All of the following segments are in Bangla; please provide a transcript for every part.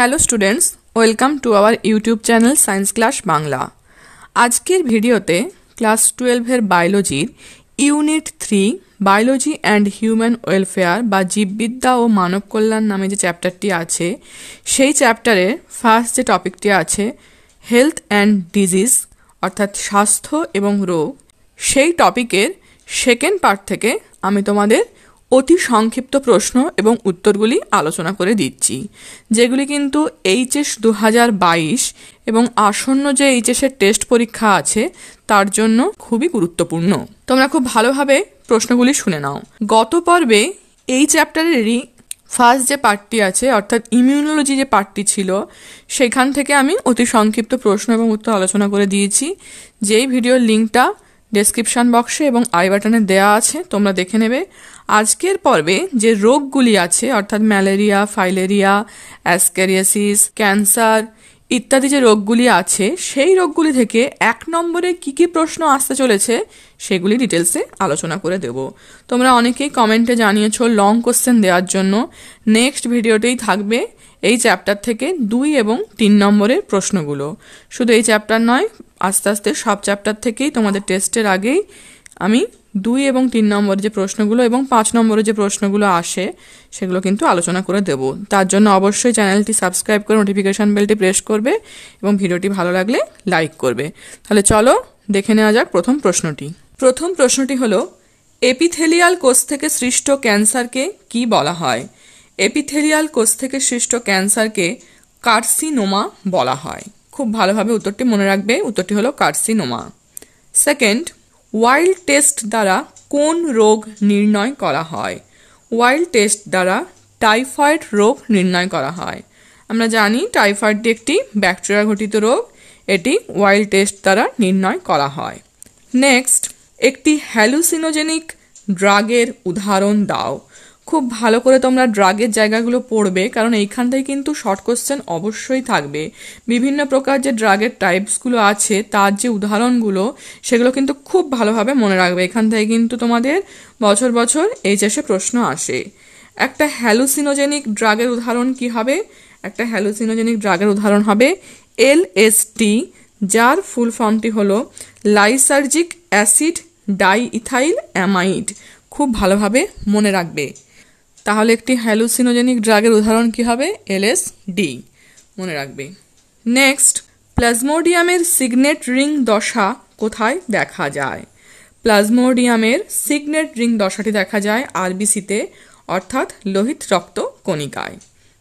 hello students welcome to our YouTube channel science class Bangla আজকের ভিডিওতে ক্লাস টুয়েলভের বায়োলজির unit three biology and human welfare বা জীববিদ্যা ও মানব কল্যাণ নামে যে চ্যাপ্টারটি আছে সেই চ্যাপ্টারের ফার্স্ট যে টপিকটি আছে হেলথ অ্যান্ড ডিজিজ অর্থাৎ স্বাস্থ্য এবং রোগ সেই টপিকের সেকেন্ড পার্ট থেকে আমি তোমাদের অতি সংক্ষিপ্ত প্রশ্ন এবং উত্তরগুলি আলোচনা করে দিচ্ছি যেগুলি কিন্তু এইচএস দু হাজার বাইশ এবং আসন্ন যে এইচএসের টেস্ট পরীক্ষা আছে তার জন্য খুবই গুরুত্বপূর্ণ তোমরা খুব ভালোভাবে প্রশ্নগুলি শুনে নাও গত পর্বে এই চ্যাপ্টারেরই ফার্স্ট যে পার্টটি আছে অর্থাৎ ইমিউনোলজি যে পার্টটি ছিল সেখান থেকে আমি অতি সংক্ষিপ্ত প্রশ্ন এবং উত্তর আলোচনা করে দিয়েছি যেই ভিডিওর লিঙ্কটা ডেসক্রিপশন বক্সে এবং আই বাটনে দেওয়া আছে তোমরা দেখে নেবে আজকের পর্বে যে রোগগুলি আছে অর্থাৎ ম্যালেরিয়া ফাইলেরিয়া অ্যাসকেরিয়াসিস ক্যান্সার ইত্যাদি যে রোগগুলি আছে সেই রোগগুলি থেকে এক নম্বরে কি কি প্রশ্ন আসতে চলেছে সেগুলি ডিটেলসে আলোচনা করে দেব তোমরা অনেকেই কমেন্টে জানিয়েছো লং কোশ্চেন দেওয়ার জন্য নেক্সট ভিডিওতেই থাকবে এই চ্যাপ্টার থেকে দুই এবং তিন নম্বরের প্রশ্নগুলো শুধু এই চ্যাপ্টার নয় আস্তে আস্তে সব চ্যাপ্টার থেকেই তোমাদের টেস্টের আগেই আমি দুই এবং তিন নম্বরে যে প্রশ্নগুলো এবং পাঁচ নম্বরে যে প্রশ্নগুলো আসে সেগুলো কিন্তু আলোচনা করে দেব তার জন্য অবশ্যই চ্যানেলটি সাবস্ক্রাইব করে নোটিফিকেশান বেলটি প্রেস করবে এবং ভিডিওটি ভালো লাগলে লাইক করবে তাহলে চলো দেখে নেওয়া যাক প্রথম প্রশ্নটি প্রথম প্রশ্নটি হলো এপিথেলিয়াল কোষ থেকে সৃষ্ট ক্যান্সারকে কি বলা হয় এপিথেলিয়াল কোষ থেকে সৃষ্ট ক্যান্সারকে কার্সিনোমা বলা হয় খুব ভালোভাবে উত্তরটি মনে রাখবে উত্তরটি হলো কার্সিনোমা সেকেন্ড ওয়াইল্ড টেস্ট দ্বারা কোন রোগ নির্ণয় করা হয় ওয়াইল্ড টেস্ট দ্বারা টাইফয়েড রোগ নির্ণয় করা হয় আমরা জানি টাইফয়েড একটি ব্যাকটেরিয়া ঘটিত রোগ এটি ওয়াইল্ড টেস্ট দ্বারা নির্ণয় করা হয় নেক্সট একটি হ্যালুসিনোজেনিক ড্রাগের উদাহরণ দাও খুব ভালো করে তোমরা ড্রাগের জায়গাগুলো পড়বে কারণ এইখানটাই কিন্তু শর্ট কোশ্চেন অবশ্যই থাকবে বিভিন্ন প্রকার যে ড্রাগের টাইপসগুলো আছে তার যে উদাহরণগুলো সেগুলো কিন্তু খুব ভালোভাবে মনে রাখবে এখান থেকে কিন্তু তোমাদের বছর বছর এইচএসে প্রশ্ন আসে একটা হ্যালুসিনোজেনিক ড্রাগের উদাহরণ কি হবে একটা হ্যালুসিনোজেনিক ড্রাগের উদাহরণ হবে এলএসটি যার ফুল ফর্মটি হলো লাইসার্জিক অ্যাসিড ডাইইথাইল অ্যামাইড খুব ভালোভাবে মনে রাখবে তাহলে একটি হ্যালুসিনোজেনিক ড্রাগের উদাহরণ কী হবে এলএসডি মনে রাখবে নেক্সট প্লাজমোডিয়ামের সিগনেট রিং দশা কোথায় দেখা যায় প্লাজমোডিয়ামের সিগনেট রিং দশাটি দেখা যায় আরবিসিতে অর্থাৎ লোহিত রক্ত কণিকায়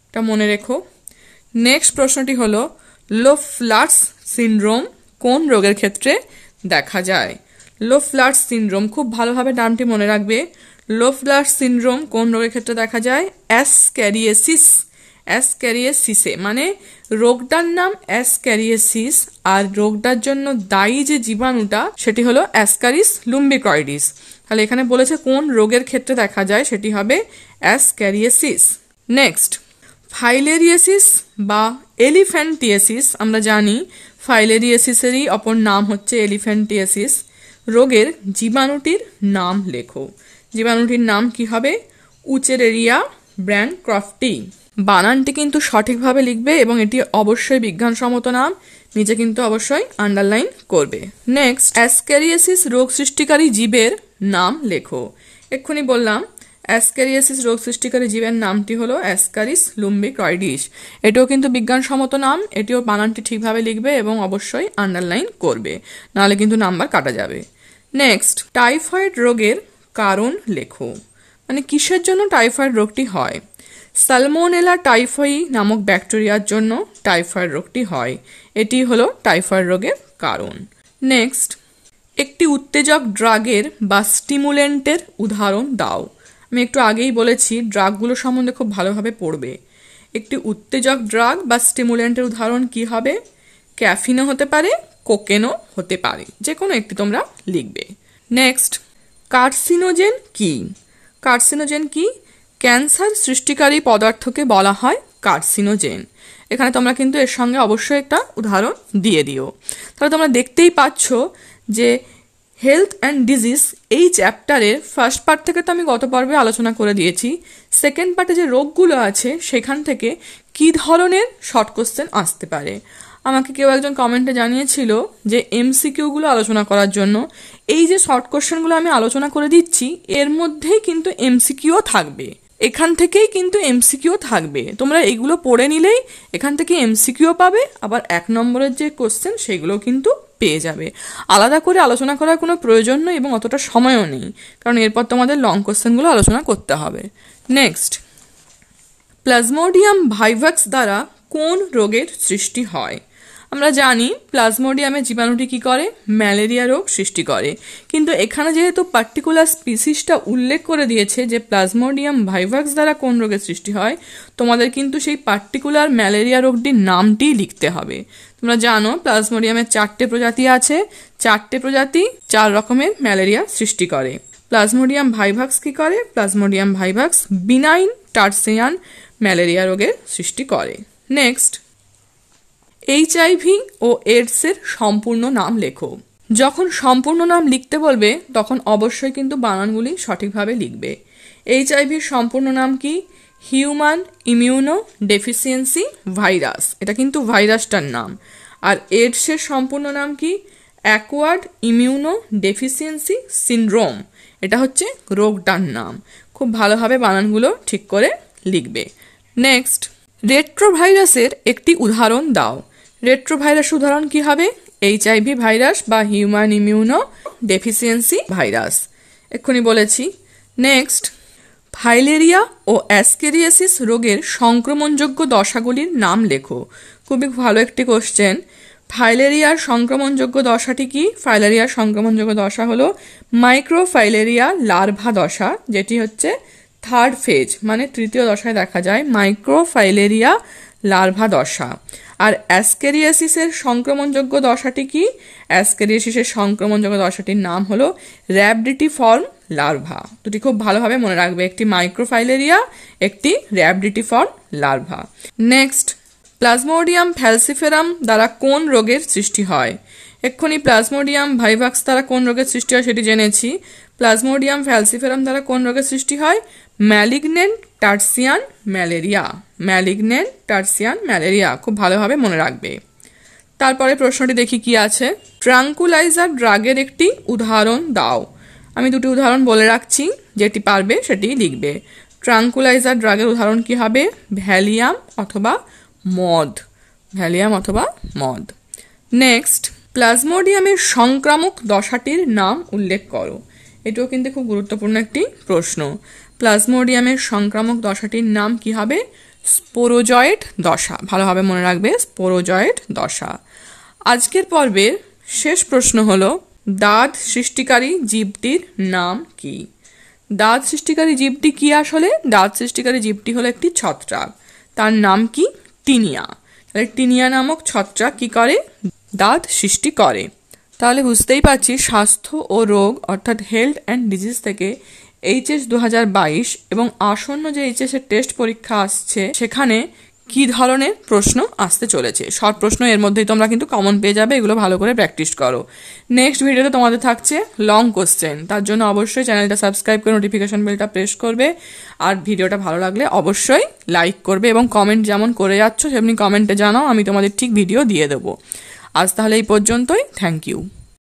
এটা মনে রেখো নেক্সট প্রশ্নটি হল লো ফ্লাটস সিনড্রোম কোন রোগের ক্ষেত্রে দেখা যায় লো ফ্লাটস সিনড্রোম খুব ভালোভাবে নামটি মনে রাখবে লোফলার সিনড্রোম কোন রোগের ক্ষেত্রে দেখা যায় ক্যারিয়েসিস অ্যাস ক্যারিয়েসিসে মানে রোগটার নাম অ্যাস ক্যারিয়েসিস আর রোগটার জন্য দায়ী যে জীবাণুটা সেটি হলো অ্যাসকারিস লুম্বিকয়েডিস তাহলে এখানে বলেছে কোন রোগের ক্ষেত্রে দেখা যায় সেটি হবে অ্যাস ক্যারিয়েসিস নেক্সট ফাইলেরিয়েসিস বা এলিফ্যান্টিয়েসিস আমরা জানি ফাইলেরিয়েসিসেরই অপর নাম হচ্ছে এলিফ্যান্টিয়েসিস রোগের জীবাণুটির নাম লেখো জীবাণুটির নাম কি হবে উচেরেরিয়া ক্রফটি বানানটি কিন্তু সঠিকভাবে লিখবে এবং এটি অবশ্যই বিজ্ঞানসম্মত নাম নিচে কিন্তু অবশ্যই আন্ডারলাইন করবে নেক্সট অ্যাসক্যারিয়াসিস রোগ সৃষ্টিকারী জীবের নাম লেখো এক্ষুনি বললাম অ্যাসক্যারিয়াসিস রোগ সৃষ্টিকারী জীবের নামটি হলো অ্যাসকারিস লুম্বিক্রয়ডিস এটিও কিন্তু বিজ্ঞানসম্মত নাম এটিও বানানটি ঠিকভাবে লিখবে এবং অবশ্যই আন্ডারলাইন করবে নাহলে কিন্তু নাম্বার কাটা যাবে নেক্সট টাইফয়েড রোগের কারণ লেখো মানে কিসের জন্য টাইফয়েড রোগটি হয় সালমোনেলা টাইফয়ি নামক ব্যাকটেরিয়ার জন্য টাইফয়েড রোগটি হয় এটি হলো টাইফয়েড রোগের কারণ নেক্সট একটি উত্তেজক ড্রাগের বা স্টিমুলেন্টের উদাহরণ দাও আমি একটু আগেই বলেছি ড্রাগগুলো সম্বন্ধে খুব ভালোভাবে পড়বে একটি উত্তেজক ড্রাগ বা স্টিমুলেন্টের উদাহরণ কি হবে ক্যাফিনও হতে পারে কোকেনও হতে পারে যে কোনো একটি তোমরা লিখবে নেক্সট কার্সিনোজেন কি কার্সিনোজেন কি ক্যান্সার সৃষ্টিকারী পদার্থকে বলা হয় কার্সিনোজেন এখানে তোমরা কিন্তু এর সঙ্গে অবশ্যই একটা উদাহরণ দিয়ে দিও তাহলে তোমরা দেখতেই পাচ্ছ যে হেলথ অ্যান্ড ডিজিজ এই চ্যাপ্টারের ফার্স্ট পার্ট থেকে তো আমি গত পর্বে আলোচনা করে দিয়েছি সেকেন্ড পার্টে যে রোগগুলো আছে সেখান থেকে কি ধরনের শর্ট কোশ্চেন আসতে পারে আমাকে কেউ একজন কমেন্টে জানিয়েছিল যে এমসিকিউগুলো আলোচনা করার জন্য এই যে শর্ট কোশ্চেনগুলো আমি আলোচনা করে দিচ্ছি এর মধ্যেই কিন্তু এমসিকিউ থাকবে এখান থেকেই কিন্তু এমসিকিউ থাকবে তোমরা এগুলো পড়ে নিলেই এখান থেকে এমসিকিউ পাবে আবার এক নম্বরের যে কোশ্চেন সেগুলো কিন্তু পেয়ে যাবে আলাদা করে আলোচনা করার কোনো প্রয়োজন নেই এবং অতটা সময়ও নেই কারণ এরপর তোমাদের লং কোশ্চেনগুলো আলোচনা করতে হবে নেক্সট প্লাজমোডিয়াম ভাইভাক্স দ্বারা কোন রোগের সৃষ্টি হয় আমরা জানি প্লাজমোডিয়ামে জীবাণুটি কী করে ম্যালেরিয়া রোগ সৃষ্টি করে কিন্তু এখানে যেহেতু পার্টিকুলার স্পিসিসটা উল্লেখ করে দিয়েছে যে প্লাজমোডিয়াম ভাইভাক্স দ্বারা কোন রোগের সৃষ্টি হয় তোমাদের কিন্তু সেই পার্টিকুলার ম্যালেরিয়া রোগটির নামটি লিখতে হবে তোমরা জানো প্লাজমোডিয়ামের চারটে প্রজাতি আছে চারটে প্রজাতি চার রকমের ম্যালেরিয়া সৃষ্টি করে প্লাজমোডিয়াম ভাইভাক্স কী করে plasmodium vivax benign tertian malaria রোগের সৃষ্টি করে নেক্সট এইচআইভি ও এডসের সম্পূর্ণ নাম লেখো যখন সম্পূর্ণ নাম লিখতে বলবে তখন অবশ্যই কিন্তু বানানগুলি সঠিকভাবে লিখবে এইচআইভির সম্পূর্ণ নাম কি হিউম্যান ইমিউনো ডেফিসিয়েন্সি ভাইরাস এটা কিন্তু ভাইরাসটার নাম আর এডসের সম্পূর্ণ নাম কি অ্যাকোয়ার্ড ইমিউনো ডেফিসিয়েন্সি সিনড্রোম এটা হচ্ছে রোগটার নাম খুব ভালোভাবে বানানগুলো ঠিক করে লিখবে নেক্সট রেট্রোভাইরাসের একটি উদাহরণ দাও রেট্রোভাইরাস উদাহরণ কী হবে এইচআইভি ভাইরাস বা হিউম্যান ইমিউনো ডেফিসিয়েন্সি ভাইরাস এক্ষুনি বলেছি নেক্সট ফাইলেরিয়া ও অ্যাসকেরিয়াসিস রোগের সংক্রমণযোগ্য দশাগুলির নাম লেখো খুবই ভালো একটি কোশ্চেন ফাইলেরিয়ার সংক্রমণযোগ্য দশাটি কি ফাইলেরিয়ার সংক্রমণযোগ্য দশা হলো মাইক্রোফাইলেরিয়া লার্ভা দশা যেটি হচ্ছে থার্ড ফেজ মানে তৃতীয় দশায় দেখা যায় মাইক্রোফাইলেরিয়া লার্ভা দশা আর অ্যাসকেরিয়াসিসের সংক্রমণযোগ্য দশাটি কি অ্যাসকেরিয়াসিসের সংক্রমণযোগ্য দশাটির নাম হলো র্যাবডিটি ফর্ম লার্ভা দুটি খুব ভালোভাবে মনে রাখবে একটি মাইক্রোফাইলেরিয়া একটি rhabditiform larva next plasmodium falciparum দ্বারা কোন রোগের সৃষ্টি হয় এক্ষুনি প্লাজমোডিয়াম ভাইভাক্স দ্বারা কোন রোগের সৃষ্টি হয় সেটি জেনেছি প্লাজমোডিয়াম ফ্যালসিফেরাম দ্বারা কোন রোগের সৃষ্টি হয় malignant tertian malaria malignant tertian malaria খুব ভালোভাবে মনে রাখবে তারপরে প্রশ্নটি দেখি কি আছে ট্রাঙ্কুলাইজার ড্রাগের একটি উদাহরণ দাও আমি দুটি উদাহরণ বলে রাখছি যেটি পারবে সেটি লিখবে ট্রাঙ্কুলাইজার ড্রাগের উদাহরণ কি হবে ভ্যালিয়াম অথবা মদ ভ্যালিয়াম অথবা মদ নেক্সট প্লাজমোডিয়ামের সংক্রামক দশাটির নাম উল্লেখ করো এটিও কিন্তু খুব গুরুত্বপূর্ণ একটি প্রশ্ন প্লাজমোডিয়ামের সংক্রামক দশাটির নাম কি হবে স্পোরোজয়েড দশা ভালোভাবে মনে রাখবে স্পোরোজয়েড দশা আজকের পর্বের শেষ প্রশ্ন হল দাঁত সৃষ্টিকারী জীবটির নাম কি দাঁত সৃষ্টিকারী জীবটি কি আসলে দাঁত সৃষ্টিকারী জীবটি হলো একটি ছত্রাক তার নাম কি টিনিয়া তাহলে টিনিয়া নামক ছত্রাক কি করে দাঁত সৃষ্টি করে তাহলে বুঝতেই পারছি স্বাস্থ্য ও রোগ অর্থাৎ হেলথ অ্যান্ড ডিজিজ থেকে এইচএস দু এবং আসন্ন যে এর টেস্ট পরীক্ষা আসছে সেখানে কি ধরনের প্রশ্ন আসতে চলেছে সব প্রশ্ন এর মধ্যেই তোমরা কিন্তু কমন পেয়ে যাবে এগুলো ভালো করে প্র্যাকটিস করো নেক্সট ভিডিওতে তোমাদের থাকছে লং কোশ্চেন তার জন্য অবশ্যই চ্যানেলটা সাবস্ক্রাইব করে নোটিফিকেশন বেলটা প্রেস করবে আর ভিডিওটা ভালো লাগলে অবশ্যই লাইক করবে এবং কমেন্ট যেমন করে যাচ্ছ সেমনি কমেন্টে জানাও আমি তোমাদের ঠিক ভিডিও দিয়ে দেবো আজ তাহলে এই পর্যন্তই থ্যাংক ইউ